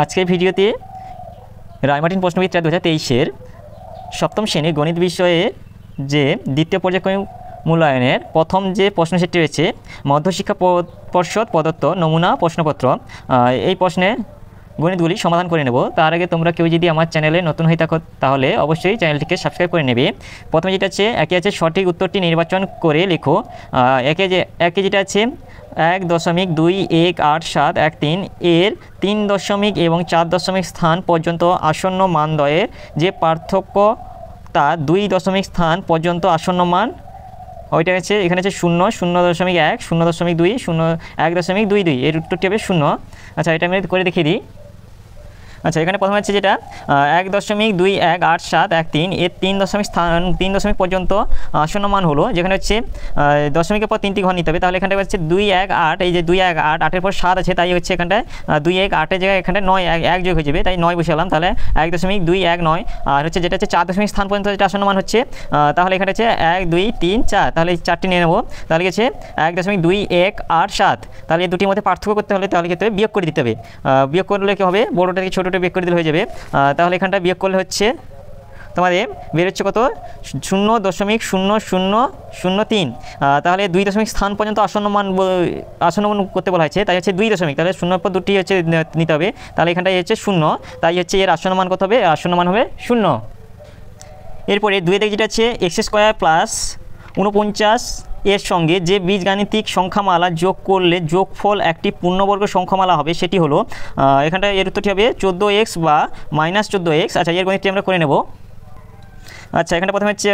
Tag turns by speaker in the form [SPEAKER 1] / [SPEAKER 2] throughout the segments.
[SPEAKER 1] আজকের ভিডিওতে রায়মার্টিন প্রশ্নবিদ্যা দু হাজার তেইশের সপ্তম শ্রেণী গণিত বিষয়ে যে দ্বিতীয় পর্যায়ক্রমিক মূল্যায়নের প্রথম যে প্রশ্ন সেটি রয়েছে মধ্যশিক্ষা পর্ষদ প্রদত্ত নমুনা প্রশ্নপত্র এই প্রশ্নে গণিতগুলি সমাধান করে নেব তার আগে তোমরা কেউ যদি আমার চ্যানেলে নতুন হয়ে থাকো তাহলে অবশ্যই চ্যানেলটিকে সাবস্ক্রাইব করে নেবে প্রথমে যেটা আছে একে আছে সঠিক উত্তরটি নির্বাচন করে লেখো একে যে একে যেটা আছে এক দশমিক দুই এক আট সাত এক তিন এর তিন দশমিক এবং চার দশমিক স্থান পর্যন্ত আসন্ন মানদয়ের যে পার্থক্য তা দুই দশমিক স্থান পর্যন্ত আসন্ন মান ওইটা হচ্ছে এখানে হচ্ছে শূন্য শূন্য দশমিক এক শূন্য দশমিক দুই শূন্য এক দশমিক দুই দুই এর উত্তরটি হবে শূন্য আচ্ছা এটা আমি করে দেখিয়ে দিই আচ্ছা এখানে প্রথমে হচ্ছে যেটা এক দশমিক দুই এক আট সাত এক তিন এর তিন দশমিক স্থান তিন দশমিক পর্যন্ত আসন্ন মান হলো যেখানে হচ্ছে দশমিকের পর তিনটি ঘর নিতে হবে তাহলে এখানটা হচ্ছে দুই এক আট এই যে দুই এক আট আটের পর সাত আছে তাই হচ্ছে এখানটায় দুই এক আটের জায়গায় এখানটা নয় এক এক যোগ হয়ে যাবে তাই নয় বসালাম তাহলে এক দশমিক দুই এক নয় আর হচ্ছে যেটা হচ্ছে চার দশমিক স্থান পর্যন্ত যেটা আসন্ন মান হচ্ছে তাহলে এখানে হচ্ছে এক দুই তিন চার তাহলে চারটি নিয়ে নেবো তাহলে হচ্ছে এক দশমিক দুই এক আট সাত তাহলে এই দুটির মধ্যে পার্থক্য করতে হলে তাহলে ক্ষেত্রে বিয়োগ করে দিতে হবে বিয়োগ করলে কী হবে বড়োটাকে ছোটো ষোলোটা বিয়োগ করে দিলে হয়ে যাবে তাহলে এখানটা বিয়োগ করলে হচ্ছে তোমাদের বের হচ্ছে কত শূন্য দশমিক শূন্য শূন্য শূন্য তিন তাহলে দুই দশমিক স্থান পর্যন্ত আসন্ন মান আসন্ন মান করতে বলা হয়েছে তাই হচ্ছে দুই দশমিক তাহলে শূন্য পর দুটি হচ্ছে নিতে হবে তাহলে এখানটায় হচ্ছে শূন্য তাই হচ্ছে এর আসন্ন মান কত হবে আসন্ন মান হবে শূন্য এরপরে দুয়ে দিকে যেটা হচ্ছে এক্স স্কোয়ার প্লাস উনপঞ্চাশ এর সঙ্গে যে বীজগাণিতিক সংখ্যামালা যোগ করলে যোগফল একটি পূর্ণবর্গ সংখ্যামালা হবে সেটি হলো এখানটা এর উত্তরটি হবে চোদ্দো এক্স বা মাইনাস চোদ্দো এক্স আচ্ছা এর গণিতটি আমরা করে নেব আচ্ছা এখানে প্রথমে হচ্ছে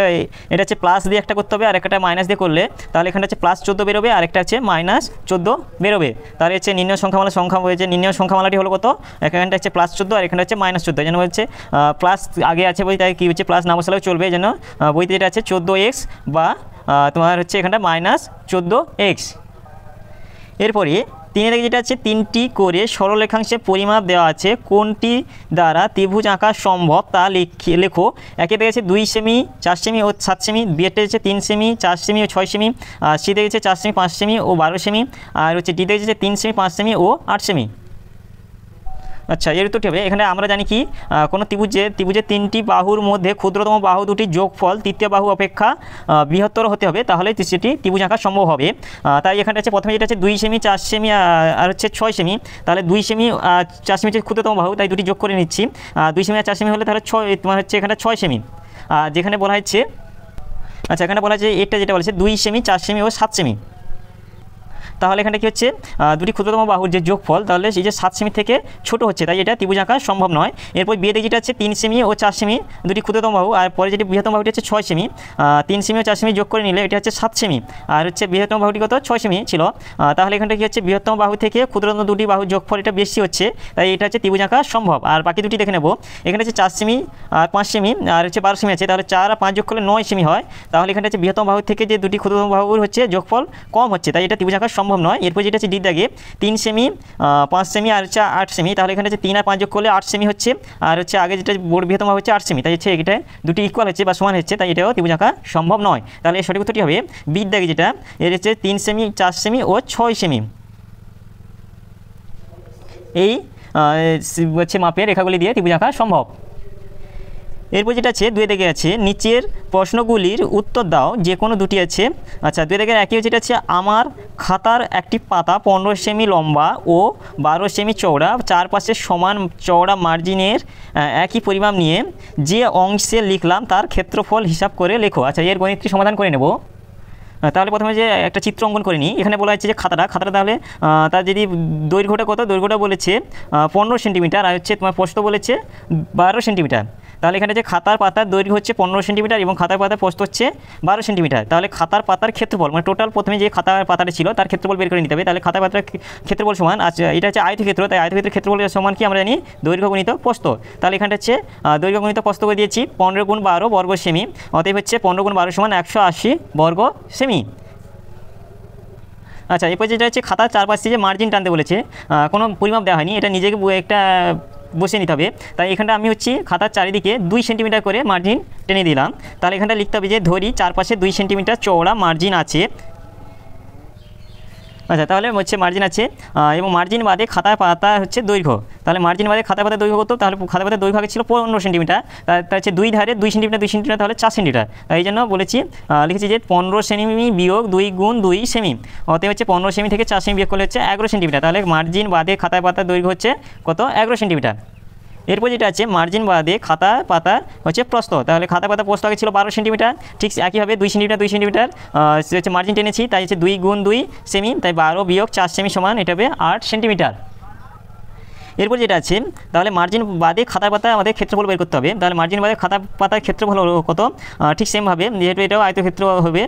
[SPEAKER 1] এটা হচ্ছে প্লাস দিয়ে একটা করতে হবে আর একটা মাইনাস দিয়ে করলে তাহলে এখানে হচ্ছে প্লাস চোদ্দো বেরোবে আর একটা হচ্ছে মাইনাস চোদ্দো বেরোবে তাহলে হচ্ছে নির্ণয় সংখ্যামালা সংখ্যা হয়েছে নির্ণয় সংখ্যামালাটি হলো কত এখানটা হচ্ছে প্লাস চোদ্দো আর এখানে হচ্ছে মাইনাস চোদ্দো যেন হচ্ছে প্লাস আগে আছে বই তাই কী হচ্ছে প্লাস না বসালেও চলবে যেন বইতে এটা আছে চোদ্দো এক্স বা তোমার হচ্ছে এখানটা মাইনাস চোদ্দো এক্স এরপরে তিনি থেকে যেটা আছে তিনটি করে সরলরেখাংশে পরিমাপ দেওয়া আছে কোনটি দ্বারা ত্রিভুজ আঁকা সম্ভব তা লেখো একে দেখেছে দুই সেমি চার সেমি ও সাত সেমি বিয়েটা হচ্ছে তিন সেমি চার সেমি ও ছয় সেমি আর সিতে গেছে চার সেমি পাঁচ সেমি ও বারো সেমি আর হচ্ছে ডি দেখেছে তিন সেমি পাঁচ সেমি ও আট সেমি আচ্ছা এর উত্তরটি হবে এখানে আমরা জানি কি কোনো ত্রিভুজে ত্রিভুজের তিনটি বাহুর মধ্যে ক্ষুদ্রতম বাহু দুটি যোগফল তৃতীয় বাহু অপেক্ষা বৃহত্তর হতে হবে তাহলে সেটি ত্রিভুজ আঁকা সম্ভব হবে তাই এখানে আছে প্রথমে যেটা আছে দুই সেমি চার সেমি আর হচ্ছে ছয় সেমি তাহলে দুই সেমি চার সেমি হচ্ছে ক্ষুদ্রতম বাহু তাই দুটি যোগ করে নিচ্ছি দুই সেমি আর চার সেমি হলে তাহলে ছয় তোমার হচ্ছে এখানে ছয় সেমি যেখানে বলা হচ্ছে আচ্ছা এখানে বলা হচ্ছে এটা যেটা বলেছে দুই সেমি চার সেমি ও সাত সেমি তাহলে এখানে কি হচ্ছে দুটি ক্ষুদ্রতম বাহুর যে যোগফল তাহলে সেই যে সাত সেমি থেকে ছোট হচ্ছে তাই এটা ত্রিভুজ আঁকা সম্ভব নয় এরপর বিয়েতে যেটা হচ্ছে তিন সেমি ও চার সেমি দুটি ক্ষুদ্রতম বাহু আর পরে যেটি বৃহত্তম বাহুটি হচ্ছে ছয় সেমি তিন সেমি ও চার সেমি যোগ করে নিলে এটা হচ্ছে সাত সেমি আর হচ্ছে বৃহত্তম বাহুটি কত ছয় সেমি ছিল তাহলে এখানটা কি হচ্ছে বৃহত্তম বাহু থেকে ক্ষুদ্রতম দুটি বাহু যোগফল এটা বেশি হচ্ছে তাই এটা হচ্ছে ত্রিভুজ আঁকা সম্ভব আর বাকি দুটি দেখে নেব এখানে হচ্ছে চার সেমি আর পাঁচ সেমি আর হচ্ছে বারো সেমি আছে তাহলে চার আর পাঁচ যোগ করলে নয় সেমি হয় তাহলে এখানে হচ্ছে বৃহত্তম বাহু থেকে যে দুটি ক্ষুদ্রতম বাহুর হচ্ছে যোগফল কম হচ্ছে তাই এটা ত্রিভুজ আঁকা সম্ভব সম্ভব নয় এরপর যেটা হচ্ছে ডিদাগে তিন সেমি পাঁচ সেমি আর হচ্ছে আট সেমি তাহলে এখানে হচ্ছে তিন আর পাঁচ যোগ করলে আট সেমি হচ্ছে আর হচ্ছে আগে যেটা বোর্ড বৃহত্তম হচ্ছে আট সেমি তাই হচ্ছে এটা দুটি ইকুয়াল হচ্ছে বা সমান হচ্ছে তাই এটাও ত্রিভুজ আঁকা সম্ভব নয় তাহলে সঠিক উত্তরটি হবে বিদ দাগে যেটা এর হচ্ছে তিন সেমি চার সেমি ও ছয় সেমি এই হচ্ছে মাপের রেখাগুলি দিয়ে ত্রিভুজ আঁকা সম্ভব এরপর যেটা আছে দুয়ে দেখে আছে নিচের প্রশ্নগুলির উত্তর দাও যে কোনো দুটি আছে আচ্ছা দুয়ে দেখে একই যেটা আছে আমার খাতার একটি পাতা পনেরো সেমি লম্বা ও বারো সেমি চওড়া চারপাশে সমান চওড়া মার্জিনের একই পরিমাণ নিয়ে যে অংশে লিখলাম তার ক্ষেত্রফল হিসাব করে লেখো আচ্ছা এর গণিতটি সমাধান করে নেব তাহলে প্রথমে যে একটা চিত্র অঙ্কন করে নিই এখানে বলা হচ্ছে যে খাতাটা খাতাটা তাহলে তার যদি দৈর্ঘ্যটা কত দৈর্ঘ্যটা বলেছে পনেরো সেন্টিমিটার আর হচ্ছে তোমার পোস্ত বলেছে বারো সেন্টিমিটার তাহলে এখানে যে খাতার পাতার দৈর্ঘ্য হচ্ছে পনেরো সেন্টিমিটার এবং খাতার পাতার প্রস্ত হচ্ছে বারো সেন্টিমিটার তাহলে খাতার পাতার ক্ষেত্রফল মানে টোটাল প্রথমে যে খাতার পাতাটা ছিল তার ক্ষেত্রফল বের করে নিতে হবে তাহলে খাতার পাতার ক্ষেত্রফল সমান আচ্ছা এটা হচ্ছে আয়ত ক্ষেত্র তাই আয়ত আয়তক্ষেত্র ক্ষেত্রফল সমান কি আমরা জানি দৈর্ঘ্য গণিত পোস্ত তাহলে এখানটা হচ্ছে দৈর্ঘ্য গণিত প্রস্ত করে দিয়েছি পনেরো গুণ বারো বর্গ সেমি অতএব হচ্ছে পনেরো গুণ বারো সমান একশো আশি বর্গ সেমি সেমি আচ্ছা এরপর যেটা হচ্ছে খাতার চারপাশে যে মার্জিন টানতে বলেছে কোনো পরিমাপ দেওয়া হয়নি এটা নিজেকে একটা বসিয়ে নিতে হবে তাই এখানটা আমি হচ্ছে খাতার চারিদিকে দুই সেন্টিমিটার করে মার্জিন টেনে দিলাম তাহলে এখানটা লিখতে হবে যে ধরি চারপাশে দুই সেন্টিমিটার চওড়া মার্জিন আছে আচ্ছা তাহলে হচ্ছে মার্জিন আছে এবং মার্জিন বাদে খাতা পাতা হচ্ছে দৈর্ঘ্য তাহলে মার্জিন বাদে খাতা পাতা দৈর্ঘ্য করতো তাহলে খাতা পাতা দৈর্ঘ্য ছিল পনেরো সেন্টিমিটার তা হচ্ছে দুই ধারে দুই সেন্টিমিটার দুই সেন্টিমিটার তাহলে চার সেন্টিমিটার এই জন্য বলেছি লিখেছি যে পনেরো সেমি বিয়োগ দুই গুণ দুই সেমি অতএব হচ্ছে পনেরো সেমি থেকে চার সেমি বিয়োগ করলে হচ্ছে এগারো সেন্টিমিটার তাহলে মার্জিন বাদে খাতায় পাতা দৈর্ঘ্য হচ্ছে কত এগারো সেন্টিমিটার এরপর যেটা আছে মার্জিন বাদে খাতা পাতা হচ্ছে প্রস্ত তাহলে খাতা পাতা প্রস্ত আগে ছিল বারো সেন্টিমিটার ঠিক একইভাবে দুই সেন্টিমিটার দুই সেন্টিমিটার হচ্ছে মার্জিন টেনেছি তাই হচ্ছে দুই গুণ দুই সেমি তাই বারো বিয়োগ চার সেমি সমান এটা হবে আট সেন্টিমিটার এরপর যেটা আছে তাহলে মার্জিন বাদে খাতা পাতা আমাদের ক্ষেত্রফল বের করতে হবে তাহলে মার্জিন বাদে খাতা পাতার ক্ষেত্রফল হলো কত ঠিক সেমভাবে যেহেতু এটাও আয়তক্ষেত্র হবে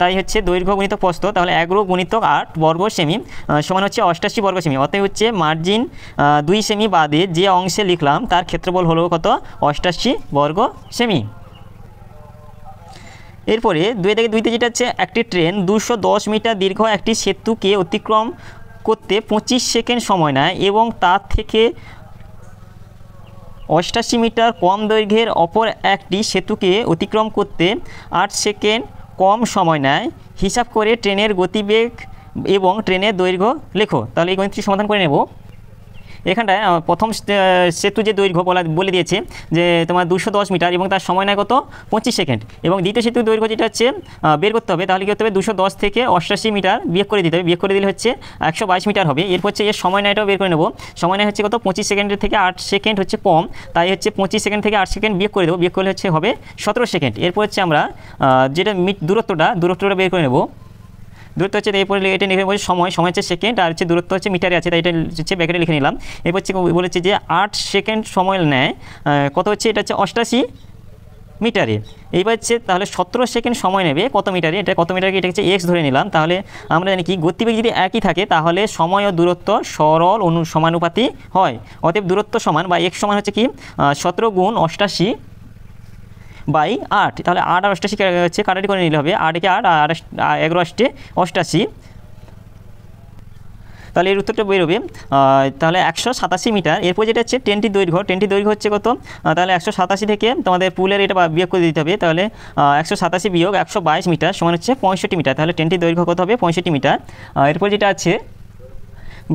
[SPEAKER 1] তাই হচ্ছে দৈর্ঘ্য গুণিত প্রস্ত তাহলে এগারো গুণিত আট বর্গ সেমি সমান হচ্ছে অষ্টাশি বর্গ সেমি অতএব হচ্ছে মার্জিন দুই সেমি বাদে যে অংশে লিখলাম তার ক্ষেত্রফল হলো কত অষ্টাশি বর্গ সেমি এরপরে দুই থেকে দুইতে যেটা হচ্ছে একটি ট্রেন দুশো মিটার দীর্ঘ একটি সেতুকে অতিক্রম করতে পঁচিশ সেকেন্ড সময় নেয় এবং তার থেকে অষ্টাশি মিটার কম দৈর্ঘ্যের অপর একটি সেতুকে অতিক্রম করতে আট সেকেন্ড কম সময় নেয় হিসাব করে ট্রেনের গতিবেগ এবং ট্রেনের দৈর্ঘ্য লেখো তাহলে এই গণিতটি সমাধান করে নেব এখানটায় প্রথম সেতু যে দৈর্ঘ্য বলা বলে দিয়েছে যে তোমার দুশো মিটার এবং তার সময় নেয় কত পঁচিশ সেকেন্ড এবং দ্বিতীয় সেতু দৈর্ঘ্য যেটা হচ্ছে বের করতে হবে তাহলে কী করতে হবে দুশো থেকে অষ্টাশি মিটার বিয়োগ করে দিতে হবে বিয়োগ করে দিলে হচ্ছে একশো মিটার হবে এরপর হচ্ছে এর সময় নেয়টাও বের করে নেবো সময় নেয় হচ্ছে কত পঁচিশ সেকেন্ডের থেকে আট সেকেন্ড হচ্ছে কম তাই হচ্ছে পঁচিশ সেকেন্ড থেকে আট সেকেন্ড বিয়োগ করে দেবো বিয়োগ করলে হচ্ছে হবে সতেরো সেকেন্ড এরপর হচ্ছে আমরা যেটা দূরত্বটা দূরত্বটা বের করে নেবো দূরত্ব হচ্ছে এরপরে এটা লিখে বলছে সময় সময় হচ্ছে সেকেন্ড আর হচ্ছে দূরত্ব হচ্ছে মিটারে আছে তাই এটা হচ্ছে ব্যাকেটে লিখে নিলাম এরপর হচ্ছে বলেছে যে আট সেকেন্ড সময় নেয় কত হচ্ছে এটা হচ্ছে অষ্টাশি মিটারে এইবার হচ্ছে তাহলে সতেরো সেকেন্ড সময় নেবে কত মিটারে এটা কত মিটারকে এটা হচ্ছে এক্স ধরে নিলাম তাহলে আমরা জানি কি গতিবেগ যদি একই থাকে তাহলে সময় ও দূরত্ব সরল অনু সমানুপাতি হয় অতএব দূরত্ব সমান বা এক্স সমান হচ্ছে কি সতেরো গুণ অষ্টাশি বাই আট তাহলে আট আর অষ্টাশি হচ্ছে কাটাটি করে নিলে হবে আটকে আট আর এগারো আষ্টে অষ্টাশি তাহলে এর উত্তরটা বেরোবে তাহলে একশো সাতাশি মিটার এরপর যেটা হচ্ছে টেনটি দৈর্ঘ্য ট্রেনটি দৈর্ঘ্য হচ্ছে কত তাহলে একশো সাতাশি থেকে তোমাদের পুলের এটা বিয়োগ করে দিতে হবে তাহলে একশো সাতাশি বিয়োগ একশো বাইশ মিটার সমান হচ্ছে পঁয়ষট্টি মিটার তাহলে ট্রেনটি দৈর্ঘ্য কত হবে পঁয়ষট্টি মিটার এরপর যেটা আছে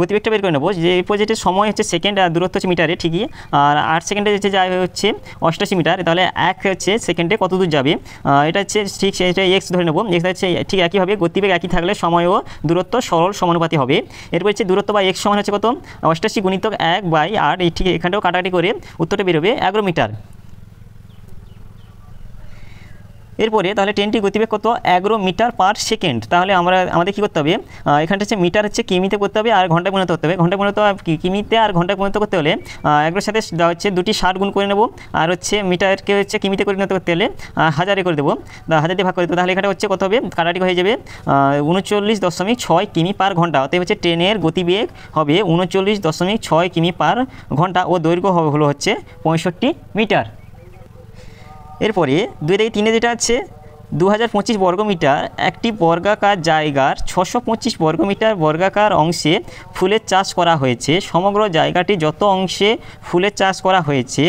[SPEAKER 1] গতিবেগটা বের করে নেবো যে পজিটের সময় হচ্ছে সেকেন্ড আর দূরত্ব হচ্ছে মিটারে ঠিকই আর আট সেকেন্ডে হচ্ছে যায় হচ্ছে অষ্টাশি মিটার তাহলে এক হচ্ছে সেকেন্ডে কত দূর যাবে এটা হচ্ছে ঠিক সেটা এক্স ধরে নেবো এক্স হচ্ছে ঠিক একইভাবে গতিবেগ একই থাকলে সময় ও দূরত্ব সরল সমানুপাতি হবে এরপর হচ্ছে দূরত্ব বা এক্স সমান হচ্ছে কত অষ্টাশি গুণিতক এক বাই আট ঠিক এখানটাও কাটাকাটি করে উত্তরটা বেরোবে এগারো মিটার এরপরে তাহলে ট্রেনটি গতিবেগ কত এগারো মিটার পার সেকেন্ড তাহলে আমরা আমাদের কী করতে হবে এখানটা হচ্ছে মিটার হচ্ছে কিমিতে করতে হবে আর ঘন্টা পরিণত করতে হবে ঘন্টা পরিণত কিমিতে আর ঘন্টা পরিণত করতে হলে এগারোর সাথে হচ্ছে দুটি ষাট গুণ করে নেবো আর হচ্ছে মিটারকে হচ্ছে কিমিতে পরিণত করতে হলে হাজারে করে দেবো হাজার ভাগ করে দেবো তাহলে এখানে হচ্ছে কত হবে কাটাটি হয়ে যাবে উনচল্লিশ দশমিক ছয় কিমি পার ঘন্টা অতএব হচ্ছে ট্রেনের গতিবেগ হবে উনচল্লিশ দশমিক ছয় কিমি পার ঘন্টা ও দৈর্ঘ্য হলো হচ্ছে পঁয়ষট্টি মিটার এরপরে দুই থেকে তিনে যেটা আছে দু হাজার পঁচিশ বর্গমিটার একটি বর্গাকার জায়গার ছশো পঁচিশ বর্গমিটার বর্গাকার অংশে ফুলের চাষ করা হয়েছে সমগ্র জায়গাটি যত অংশে ফুলের চাষ করা হয়েছে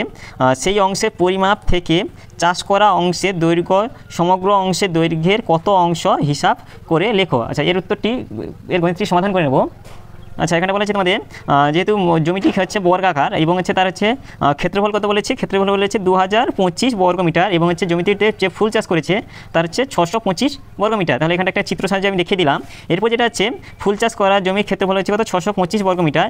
[SPEAKER 1] সেই অংশের পরিমাপ থেকে চাষ করা অংশের দৈর্ঘ্য সমগ্র অংশের দৈর্ঘ্যের কত অংশ হিসাব করে লেখো আচ্ছা এর উত্তরটি এর গণিতটি সমাধান করে নেব আচ্ছা এখানে বলেছে তোমাদের যেহেতু জমিটি হচ্ছে বর্গাকার এবং হচ্ছে তার হচ্ছে ক্ষেত্রফল কত বলেছে ক্ষেত্রফল বলেছে দু হাজার পঁচিশ বর্গমিটার এবং হচ্ছে জমিটিতে যে ফুল চাষ করেছে তার হচ্ছে ছশো পঁচিশ বর্গমিটার তাহলে এখানে একটা চিত্র সাহায্যে আমি দেখিয়ে দিলাম এরপর যেটা হচ্ছে ফুল চাষ করা জমির ক্ষেত্রফল হচ্ছে কত ছশো পঁচিশ বর্গমিটার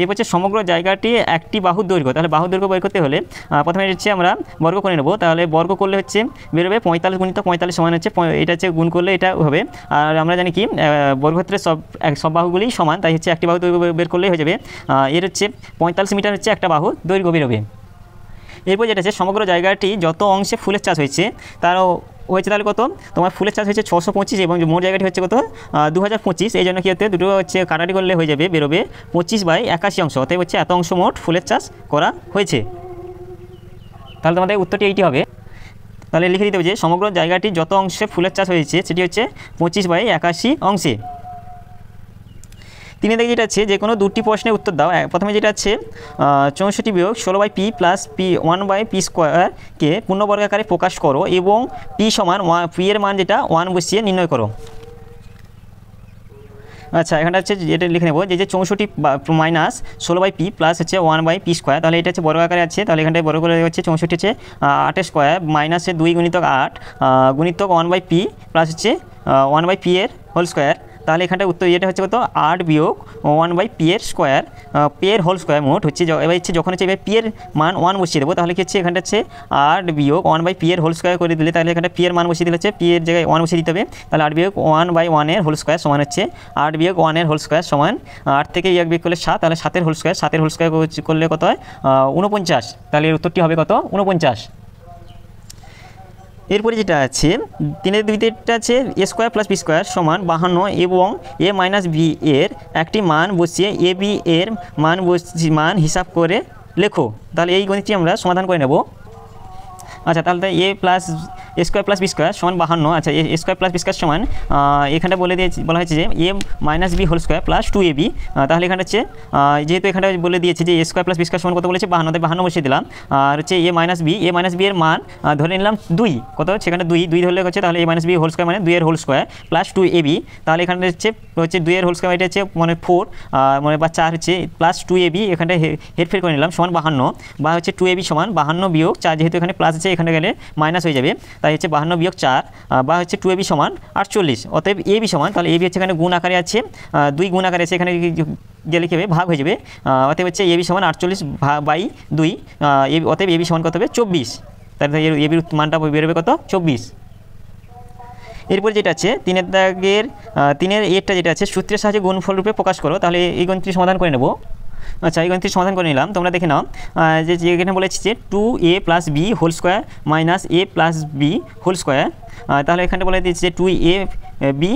[SPEAKER 1] এরপর হচ্ছে সমগ্র জায়গাটি একটি বাহু দৈর্ঘ্য তাহলে বাহু দৈর্ঘ্য বের করতে হলে প্রথমে হচ্ছে আমরা বর্গ করে নেবো তাহলে বর্গ করলে হচ্ছে বেরোবে পঁয়তাল্লিশ গুণিত পঁয়তাল্লিশ সমান হচ্ছে এটা হচ্ছে গুণ করলে এটা হবে আর আমরা জানি কি বর্গক্ষেত্রে সব সব বাহুগুলি সমান তাই হচ্ছে একটি বাহু দৈর্ঘ্য বের করলেই হয়ে যাবে এর হচ্ছে পঁয়তাল্লিশ মিটার হচ্ছে একটা বাহু দৈর্ঘ্য বেরোবে এরপর যেটা হচ্ছে সমগ্র জায়গাটি যত অংশে ফুলের চাষ হয়েছে তারও হয়েছে তাহলে কত তোমার ফুলের চাষ হয়েছে ছশো পঁচিশ এবং মোট জায়গাটি হচ্ছে কত দু হাজার পঁচিশ এই জন্য কী হতে দুটো হচ্ছে কাটাটি করলে হয়ে যাবে বেরোবে পঁচিশ বাই একাশি অংশ অতএব হচ্ছে এত অংশ মোট ফুলের চাষ করা হয়েছে তাহলে তোমাদের উত্তরটি এইটি হবে তাহলে লিখে দিতে হবে যে সমগ্র জায়গাটি যত অংশে ফুলের চাষ হয়েছে সেটি হচ্ছে পঁচিশ বাই একাশি অংশে তিনে দেখে যেটা আছে যে কোনো দুটি প্রশ্নের উত্তর দাও হ্যাঁ, প্রথমে যেটা আছে চৌষট্টি বিয়োগ ষোলো by P plus P one by P স্কোয়ারকে পূর্ণবর্গাকারে প্রকাশ করো এবং পি সমান ওয়ান পি এর মান যেটা ওয়ান বসিয়ে নির্ণয় করো আচ্ছা এখানটা হচ্ছে যেটা লিখে নেবো যে যে চৌষট্টি মাইনাস ষোলো বাই পি প্লাস হচ্ছে ওয়ান বাই পি স্কোয়ার তাহলে এটা হচ্ছে বড় আকারে আছে তাহলে এখানটা বড় করে হচ্ছে চৌষট্টি হচ্ছে আটের স্কোয়ার মাইনাসে দুই গুণিতক আট গুণিতক ওয়ান বাই পি প্লাস হচ্ছে ওয়ান বাই পি এর হোল স্কোয়ার তাহলে এখানটা উত্তর ইয়েটা হচ্ছে কত আট বিয়োগ ওয়ান বাই পি এর স্কোয়ার পি এর হোল স্কোয়ার মোট হচ্ছে এবার হচ্ছে যখন হচ্ছে এবার পি এর মান ওয়ান বসিয়ে দেবো তাহলে কি হচ্ছে এখানটা হচ্ছে আট বিয়োগ ওয়ান বাই পি এর হোল স্কোয়ার করে দিলে তাহলে এখানটা পি এর মান বসিয়ে দিলে হচ্ছে পি এর জায়গায় ওয়ান বসিয়ে দিতে হবে তাহলে আট বিয়োগ ওয়ান বাই ওয়ানের হোল স্কোয়ার সমান হচ্ছে আট বিয়োগ ওয়ানের হোল স্কোয়ার সমান আট থেকে এক বিয়োগ করলে সাত তাহলে সাতের হোল স্কোয়ার সাতের হোল স্কোয়ার করলে কত হয় উনপঞ্চাশ তাহলে এর উত্তরটি হবে কত উনপঞ্চাশ এরপরে যেটা আছে তিনের দ্বিতীয়টা আছে A square plus B square সমান বাহান্ন এবং এ মাইনাস বি এর একটি মান বসিয়ে এ বি এর মান বসি মান হিসাব করে লেখো তাহলে এই গণিতটি আমরা সমাধান করে নেব আচ্ছা তাহলে A plus A square plus B square সমান বাহান্ন আচ্ছা A square plus B square সমান এখানটা বলে দিয়েছে বলা হয়েছে যে A minus B whole square plus two A B তাহলে এখানটা হচ্ছে যেহেতু এখানে বলে দিয়েছে যে A square plus B square সমান কত বলেছে বাহান্ন তাই বাহান্ন বসিয়ে দিলাম আর হচ্ছে A minus B A minus B এর মান ধরে নিলাম দুই কত সেখানে দুই দুই ধরলে হচ্ছে তাহলে A minus B whole square মানে দুইয়ের whole square plus two A B তাহলে এখানে হচ্ছে হচ্ছে দুইয়ের হোল স্কোয়ার এটা হচ্ছে মানে ফোর মানে বা চার হচ্ছে প্লাস টু এ বি এখানটা হেরফের করে নিলাম সমান বাহান্ন বা হচ্ছে টু এ বি সমান বাহান্ন বিয়োগ চার যেহেতু এখানে প্লাস আছে এখানে গেলে মাইনাস হয়ে যাবে তাই হচ্ছে বাহান্ন বিয়োগ চার বা হচ্ছে টু এবি সমান আটচল্লিশ অতএব এ বি সমান তাহলে এ বি হচ্ছে এখানে গুণ আকারে আছে দুই গুণ আকারে আছে এখানে গেলে কী হবে ভাগ হয়ে যাবে অতএব হচ্ছে এ বি সমান আটচল্লিশ বাই দুই এ অতএব এ বি সমান কত হবে চব্বিশ তাহলে এ বির মানটা বেরোবে কত চব্বিশ এরপর যেটা আছে তিনের দাগের তিনের এরটা যেটা আছে সূত্রের সাহায্যে গুণফল রূপে প্রকাশ করো তাহলে এই গণিতটি সমাধান করে নেব আচ্ছা এই গণিতটি সমাধান করে নিলাম তোমরা দেখে নাও যে এখানে বলেছি যে two A plus B whole square minus A plus B whole square তাহলে এখানে বলে দিচ্ছে যে two A B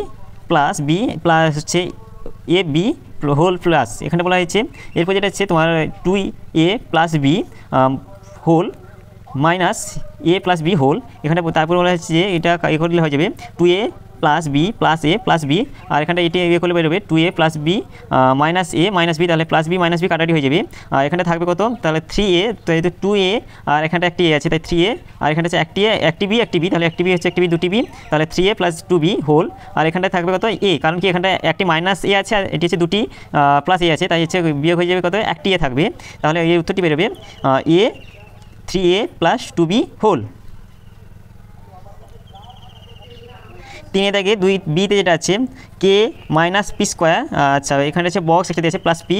[SPEAKER 1] plus B plus হচ্ছে এ বি হোল প্লাস এখানে বলা হয়েছে এরপর যেটা হচ্ছে তোমার two A plus B whole minus A plus B whole এখানে তারপর বলা হচ্ছে যে এটা এ হয়ে যাবে two A plus B plus A plus B আর এখানটা এটি ইয়ে করলে বেরোবে two A plus B minus A minus B তাহলে প্লাস বি মাইনাস বি কাটাটি হয়ে যাবে আর এখানটা থাকবে কত তাহলে থ্রি এ তো এই টু এ আর এখানটা একটি এ আছে তাই থ্রি এ আর এখানটা হচ্ছে একটি এ একটি বি একটি বি তাহলে একটি বি হচ্ছে একটি বি দুটি বি তাহলে three A plus two B whole আর এখানটা থাকবে কত এ কারণ কি এখানটা একটি মাইনাস এ আছে আর এটি হচ্ছে দুটি প্লাস এ আছে তাই হচ্ছে বিয়োগ হয়ে যাবে কত একটি এ থাকবে তাহলে এই উত্তরটি বেরোবে A three A plus two B whole তিনে থেকে দুই বিতে যেটা আছে কে মাইনাস পি স্কোয়ার আচ্ছা এখানে আছে বক্স একটা দিয়েছে প্লাস পি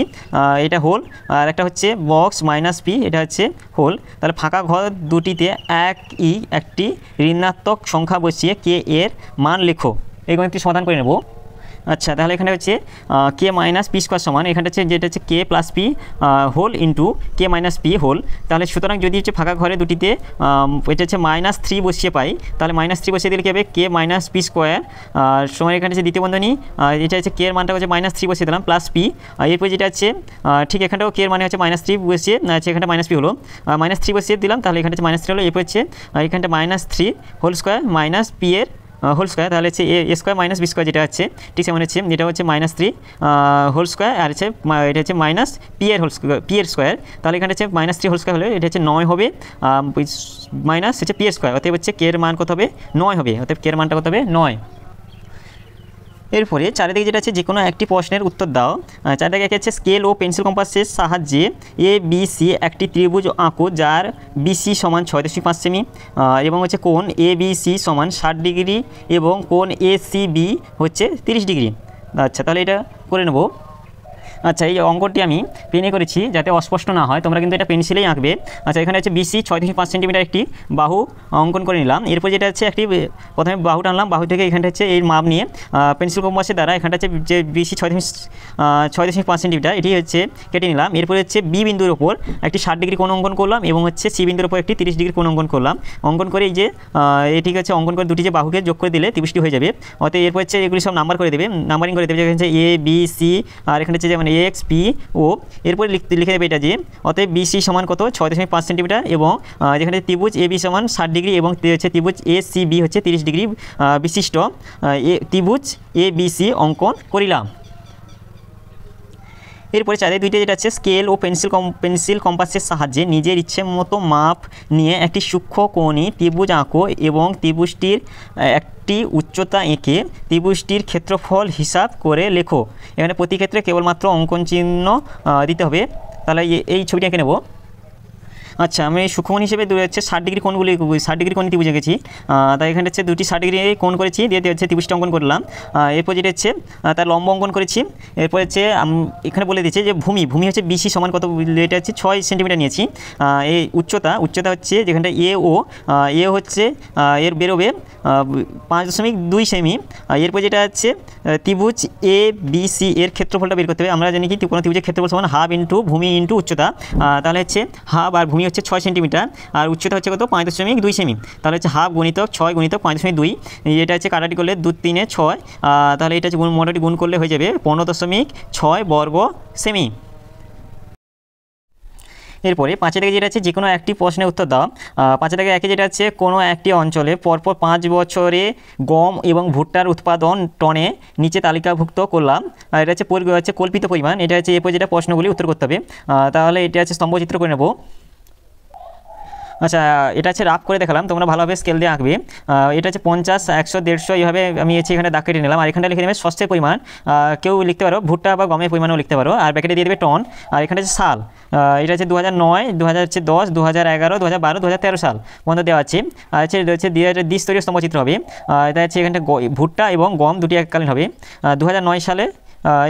[SPEAKER 1] এটা হোল আর একটা হচ্ছে বক্স মাইনাস পি এটা হচ্ছে হোল তাহলে ফাঁকা ঘর দুটিতে এক ই একটি ঋণাত্মক সংখ্যা বসিয়ে কে এর মান লেখো এই গণিতটি সমাধান করে নেব আচ্ছা তাহলে এখানে হচ্ছে কে মাইনাস পি স্কোয়ার সমান এখানে হচ্ছে যেটা হচ্ছে K plus P whole into K minus P whole তাহলে সুতরাং যদি হচ্ছে ফাঁকা ঘরে দুটিতে এটা হচ্ছে মাইনাস থ্রি বসিয়ে পাই তাহলে মাইনাস থ্রি বসিয়ে দিলে কী হবে কে মাইনাস পি স্কোয়ার আর সময় এখানে হচ্ছে দ্বিতীয় বন্ধনী এটা হচ্ছে কে এর মানটা হচ্ছে মাইনাস থ্রি বসিয়ে দিলাম প্লাস পি এরপর যেটা হচ্ছে ঠিক এখানটাও কে এর মানে হচ্ছে মাইনাস থ্রি বসিয়ে হচ্ছে এখানটা মাইনাস পি হলো মাইনাস থ্রি বসিয়ে দিলাম তাহলে এখানে হচ্ছে মাইনাস থ্রি হলো এরপর হচ্ছে এখানটা minus three whole square minus P এর হোল স্কোয়ার তাহলে হচ্ছে A square minus B square যেটা আছে ঠিক সেমন হচ্ছে এটা হচ্ছে মাইনাস থ্রি হোল স্কোয়ার আর হচ্ছে এটা হচ্ছে মাইনাস পি এর হোল স্কোয়ার পি এর স্কোয়ার তাহলে এখানে হচ্ছে মাইনাস থ্রি হোল স্কোয়ার হলে এটা হচ্ছে নয় হবে মাইনাস হচ্ছে পি এর স্কোয়ার অতএব হচ্ছে কে এর মান কত হবে নয় হবে অতএব কে এর মানটা কত হবে নয় এরপরে চারিদিকে যেটা আছে যে কোনো একটি প্রশ্নের উত্তর দাও চারিদিকে একে আছে স্কেল ও পেন্সিল কম্পাসের সাহায্যে এ বি সি একটি ত্রিভুজ আঁকো যার বি সি সমান ছয় দশমিক পাঁচ সেমি এবং হচ্ছে কোন এ বি সি সমান ষাট ডিগ্রি এবং কোন এ সি বি হচ্ছে তিরিশ ডিগ্রি আচ্ছা তাহলে এটা করে নেবো আচ্ছা এই অঙ্কটি আমি পেনে করেছি যাতে অস্পষ্ট না হয় তোমরা কিন্তু এটা পেন্সিলেই আঁকবে আচ্ছা এখানে হচ্ছে বিসি ছয় থেকে পাঁচ সেন্টিমিটার একটি বাহু অঙ্কন করে নিলাম এরপর যেটা হচ্ছে একটি প্রথমে বাহু টানলাম বাহু থেকে এখানটা হচ্ছে এই মাপ নিয়ে পেন্সিল কম্পাসের দ্বারা এখানটা হচ্ছে যে বিসি ছয় ছয় দশমিক পাঁচ সেন্টিমিটার এটি হচ্ছে কেটে নিলাম এরপরে হচ্ছে বি বিন্দুর ওপর একটি ষাট ডিগ্রি কোন অঙ্কন করলাম এবং হচ্ছে সি বিন্দুর ওপর একটি তিরিশ ডিগ্রি কোন অঙ্কন করলাম অঙ্কন করে এই যে এটি হচ্ছে অঙ্কন করে দুটি যে বাহুকে যোগ করে দিলে ত্রিশটি হয়ে যাবে অতএব এরপর হচ্ছে এগুলি সব নাম্বার করে দেবে নাম্বারিং করে দেবে যেখানে হচ্ছে এ বি সি আর এখানে হচ্ছে যেমন এ এক্স পি ও এরপরে লিখতে লিখে দেবে এটা যে অতএব বি সি সমান কত ছয় দশমিক পাঁচ সেন্টিমিটার এবং যেখানে ত্রিভুজ এ বি সমান ষাট ডিগ্রি এবং হচ্ছে ত্রিভুজ এ সি বি হচ্ছে তিরিশ ডিগ্রি বিশিষ্ট ত্রিভুজ এ বি সি অঙ্কন করিলাম এরপরে চাইলে দুইটা যেটা আছে স্কেল ও পেন্সিল পেন্সিল কম্পাসের সাহায্যে নিজের ইচ্ছে মতো মাপ নিয়ে একটি সূক্ষ্ম কোণী ত্রিভুজ আঁকো এবং ত্রিভুজটির একটি উচ্চতা এঁকে ত্রিভুজটির ক্ষেত্রফল হিসাব করে লেখো এখানে প্রতি ক্ষেত্রে কেবলমাত্র অঙ্কন চিহ্ন দিতে হবে তাহলে এই ছবিটি এঁকে নেবো আচ্ছা আমি সূক্ষ্মকোণ হিসেবে দূরে হচ্ছে ষাট ডিগ্রি কোনগুলি ষাট ডিগ্রি কোন ত্রিভুজ এঁকেছি তাই এখানে হচ্ছে দুটি ষাট ডিগ্রি কোন করেছি দিয়ে হচ্ছে ত্রিভুজটা অঙ্কন করলাম এরপর যেটা হচ্ছে তার লম্ব অঙ্কন করেছি এরপর হচ্ছে এখানে বলে দিয়েছি যে ভূমি ভূমি হচ্ছে বিসি সমান কত এটা হচ্ছে ছয় সেন্টিমিটার নিয়েছি এই উচ্চতা উচ্চতা হচ্ছে যেখানটা এ ও এ হচ্ছে এর বেরোবে পাঁচ দশমিক দুই সেমি এরপর যেটা হচ্ছে ত্রিভুজ এ বি সি এর ক্ষেত্রফলটা বের করতে হবে আমরা জানি কি কোনো ত্রিভুজের ক্ষেত্রফল সমান হাফ ইন্টু ভূমি ইন্টু উচ্চতা তাহলে হচ্ছে হাফ আর ভূমি ভূমি হচ্ছে ছয় সেন্টিমিটার আর উচ্চতা হচ্ছে কত পাঁচ দশমিক দুই সেমি তাহলে হচ্ছে হাফ গুণিত ছয় গণিতক পাঁচ দশমিক দুই এটা হচ্ছে কাটাটি করলে দু তিনে ছয় তাহলে এটা হচ্ছে মোটামুটি গুণ করলে হয়ে যাবে পনেরো দশমিক ছয় বর্গ সেমি এরপরে পাঁচের আগে যেটা আছে যে কোনো একটি প্রশ্নের উত্তর দাও পাঁচের আগে একে যেটা আছে কোনো একটি অঞ্চলে পরপর পাঁচ বছরে গম এবং ভুট্টার উৎপাদন টনে নিচে তালিকাভুক্ত করলাম এটা হচ্ছে হচ্ছে কল্পিত পরিমাণ এটা হচ্ছে এরপর যেটা প্রশ্নগুলি উত্তর করতে হবে তাহলে এটা হচ্ছে স্তম্ভচিত্র করে নেবো আচ্ছা এটা হচ্ছে রাফ করে দেখালাম তোমরা ভালোভাবে স্কেল দিয়ে আঁকবে এটা হচ্ছে পঞ্চাশ একশো দেড়শো এইভাবে আমি এসে এখানে দাগ কেটে নিলাম আর এখানটা লিখে নেবে ষষ্ঠের পরিমাণ কেউ লিখতে পারো ভুট্টা বা গমের পরিমাণও লিখতে পারো আর ব্যাকেটে দিয়ে দেবে টন আর এখানে হচ্ছে সাল এটা হচ্ছে দু হাজার নয় দু হাজার হচ্ছে দশ দু হাজার এগারো দু হাজার বারো দু হাজার তেরো সাল বন্ধ দেওয়া আছে আর হচ্ছে হচ্ছে দিয়ে দ্বিস্তরীয় স্তম্ভচিত্র হবে এটা হচ্ছে এখানটা ভুট্টা এবং গম দুটি এককালীন হবে দু হাজার নয় সালে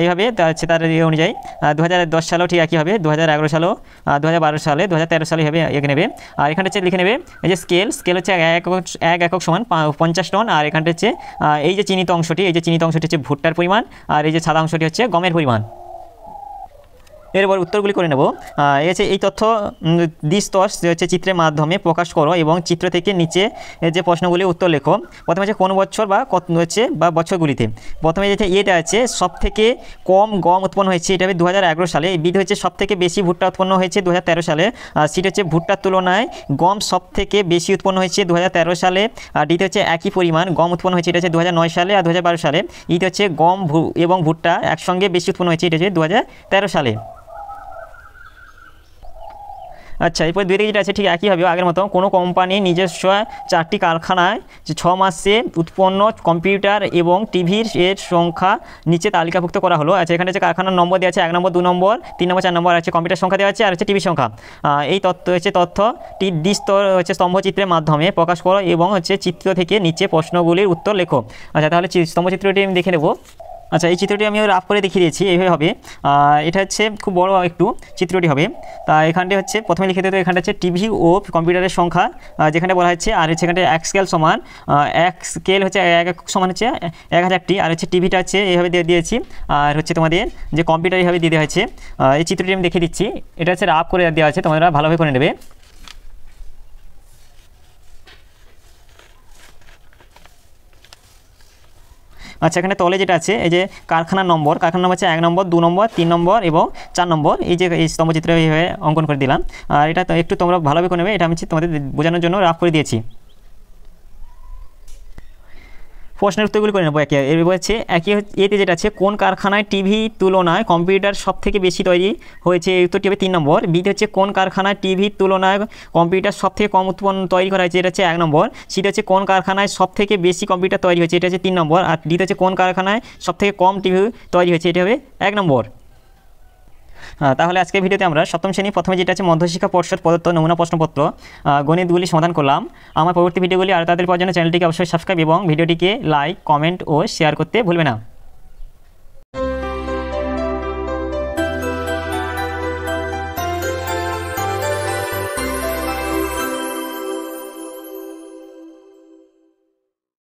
[SPEAKER 1] এইভাবে হচ্ছে তার ইয়ে অনুযায়ী দু দশ সালেও ঠিক একই হবে দু হাজার এগারো সালেও দু হাজার বারো সালে দু হাজার তেরো সালে হবে এগিয়ে নেবে আর এখানে হচ্ছে লিখে নেবে এই যে স্কেল স্কেল হচ্ছে এক এক একক সমান পঞ্চাশ টন আর এখানটা হচ্ছে এই যে চিনিত অংশটি এই যে চিনিত অংশটি হচ্ছে ভুট্টার পরিমাণ আর এই যে সাদা অংশটি হচ্ছে গমের পরিমাণ এরপর উত্তরগুলি করে নেব হচ্ছে এই তথ্য দ্বিস্তর হচ্ছে চিত্রের মাধ্যমে প্রকাশ করো এবং চিত্র থেকে নিচে যে প্রশ্নগুলি উত্তর লেখো প্রথমে হচ্ছে কোন বছর বা কত হচ্ছে বা বছরগুলিতে প্রথমে যেটা এটা আছে সব থেকে কম গম উৎপন্ন হয়েছে এটা হবে দু সালে বিধ হচ্ছে সব থেকে বেশি ভুট্টা উৎপন্ন হয়েছে দু সালে আর সিট হচ্ছে ভুট্টার তুলনায় গম সব থেকে বেশি উৎপন্ন হয়েছে দু সালে আর ডিতে হচ্ছে একই পরিমাণ গম উৎপন্ন হয়েছে এটা হচ্ছে দু সালে আর দু সালে ইতে হচ্ছে গম এবং ভুট্টা একসঙ্গে বেশি উৎপন্ন হয়েছে এটা হচ্ছে দু সালে আচ্ছা এরপর দুই যেটা আছে ঠিক একই হবে আগের মতো কোনো কোম্পানি নিজস্ব চারটি কারখানায় যে ছ মাসে উৎপন্ন কম্পিউটার এবং টিভির এর সংখ্যা নিচে তালিকাভুক্ত করা হলো আচ্ছা এখানে যে কারখানার নম্বর দেওয়া আছে এক নম্বর দু নম্বর তিন নম্বর চার নম্বর আছে কম্পিউটার সংখ্যা দেওয়া আছে আর হচ্ছে টিভির সংখ্যা এই তথ্য হচ্ছে তথ্য টি দ্বিস্তর হচ্ছে স্তম্ভচিত্রের মাধ্যমে প্রকাশ করো এবং হচ্ছে চিত্র থেকে নিচে প্রশ্নগুলির উত্তর লেখো আচ্ছা তাহলে স্তম্ভচিত্রটি আমি দেখে নেবো আচ্ছা এই চিত্রটি আমি রাফ করে দেখিয়ে দিয়েছি এইভাবে হবে এটা হচ্ছে খুব বড় একটু চিত্রটি হবে তা এখানটা হচ্ছে প্রথমে লিখে দিতে এখানটা হচ্ছে টিভি ও কম্পিউটারের সংখ্যা যেখানে বলা হচ্ছে আর হচ্ছে এখানটা এক স্কেল সমান এক স্কেল হচ্ছে এক এক সমান হচ্ছে এক হাজারটি আর হচ্ছে টিভিটা হচ্ছে এইভাবে দিয়ে দিয়েছি আর হচ্ছে তোমাদের যে কম্পিউটার এইভাবে দিয়ে দেওয়া হয়েছে এই চিত্রটি আমি দেখিয়ে দিচ্ছি এটা হচ্ছে রাফ করে দেওয়া আছে তোমরা ভালোভাবে করে নেবে আচ্ছা এখানে তলে যেটা আছে এই যে কারখানার নম্বর কারখানা নম্বর হচ্ছে এক নম্বর দু নম্বর তিন নম্বর এবং চার নম্বর এই যে এই স্তম্ভচিত্র এইভাবে অঙ্কন করে দিলাম আর এটা একটু তোমরা ভালোভাবে করে নেবে এটা আমি তোমাদের বোঝানোর জন্য রাফ করে দিয়েছি প্রশ্নের উত্তরগুলি করে নেবো একে এর হচ্ছে একই এতে যেটা আছে কোন কারখানায় টিভি তুলনায় কম্পিউটার সব থেকে বেশি তৈরি হয়েছে এই উত্তরটি হবে তিন নম্বর বিতে হচ্ছে কোন কারখানায় টিভির তুলনায় কম্পিউটার সব থেকে কম উৎপন্ন তৈরি করা হয়েছে এটা হচ্ছে এক নম্বর সিটা হচ্ছে কোন কারখানায় সব থেকে বেশি কম্পিউটার তৈরি হয়েছে এটা হচ্ছে তিন নম্বর আর ডিতে হচ্ছে কোন কারখানায় সব থেকে কম টিভি তৈরি হয়েছে এটা হবে এক নম্বর তাহলে আজকে ভিডিওতে আমরা সপ্তম শ্রেণী প্রথমে যেটা আছে মধ্যশিক্ষা পর্ষদ প্রদত্ত নমুনা প্রশ্নপত্র গণিতগুলি সমাধান করলাম আমার পরবর্তী ভিডিওগুলি আর তাদের পর্যন্ত জন্য চ্যানেলটিকে অবশ্যই সাবস্ক্রাইব এবং ভিডিওটিকে লাইক কমেন্ট ও শেয়ার করতে ভুলবে না